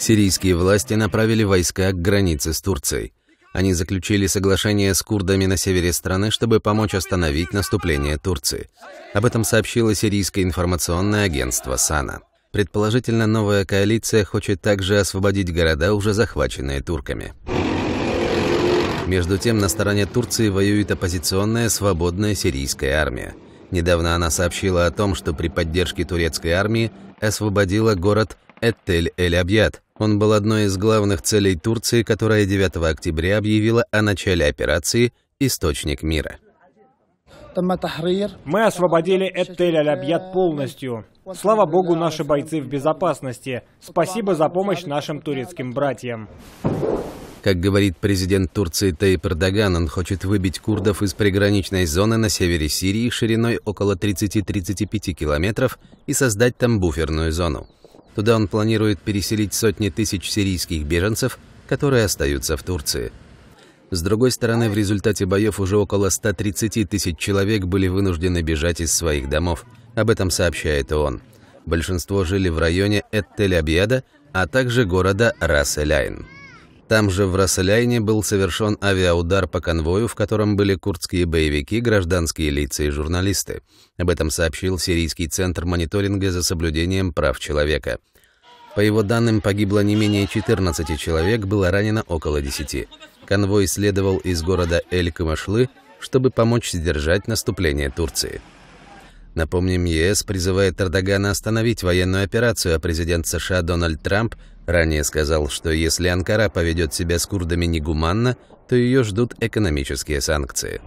Сирийские власти направили войска к границе с Турцией. Они заключили соглашение с курдами на севере страны, чтобы помочь остановить наступление Турции. Об этом сообщило сирийское информационное агентство САНА. Предположительно, новая коалиция хочет также освободить города, уже захваченные турками. Между тем, на стороне Турции воюет оппозиционная свободная сирийская армия. Недавно она сообщила о том, что при поддержке турецкой армии освободила город эттель эль абьяд он был одной из главных целей Турции, которая 9 октября объявила о начале операции «Источник мира». Мы освободили Этель Аль-Абьят полностью. Слава богу, наши бойцы в безопасности. Спасибо за помощь нашим турецким братьям. Как говорит президент Турции Тейп Эрдоган, он хочет выбить курдов из приграничной зоны на севере Сирии шириной около 30-35 километров и создать там буферную зону. Туда он планирует переселить сотни тысяч сирийских беженцев, которые остаются в Турции. С другой стороны, в результате боев уже около 130 тысяч человек были вынуждены бежать из своих домов. Об этом сообщает ООН. Большинство жили в районе эт абьяда а также города Рас-Эляйн. Там же в Расселяйне был совершен авиаудар по конвою, в котором были курдские боевики, гражданские лица и журналисты. Об этом сообщил Сирийский центр мониторинга за соблюдением прав человека. По его данным, погибло не менее 14 человек, было ранено около 10. Конвой следовал из города Эль-Камашлы, чтобы помочь сдержать наступление Турции. Напомним, ЕС призывает Эрдогана остановить военную операцию, а президент США Дональд Трамп Ранее сказал, что если Анкара поведет себя с курдами негуманно, то ее ждут экономические санкции.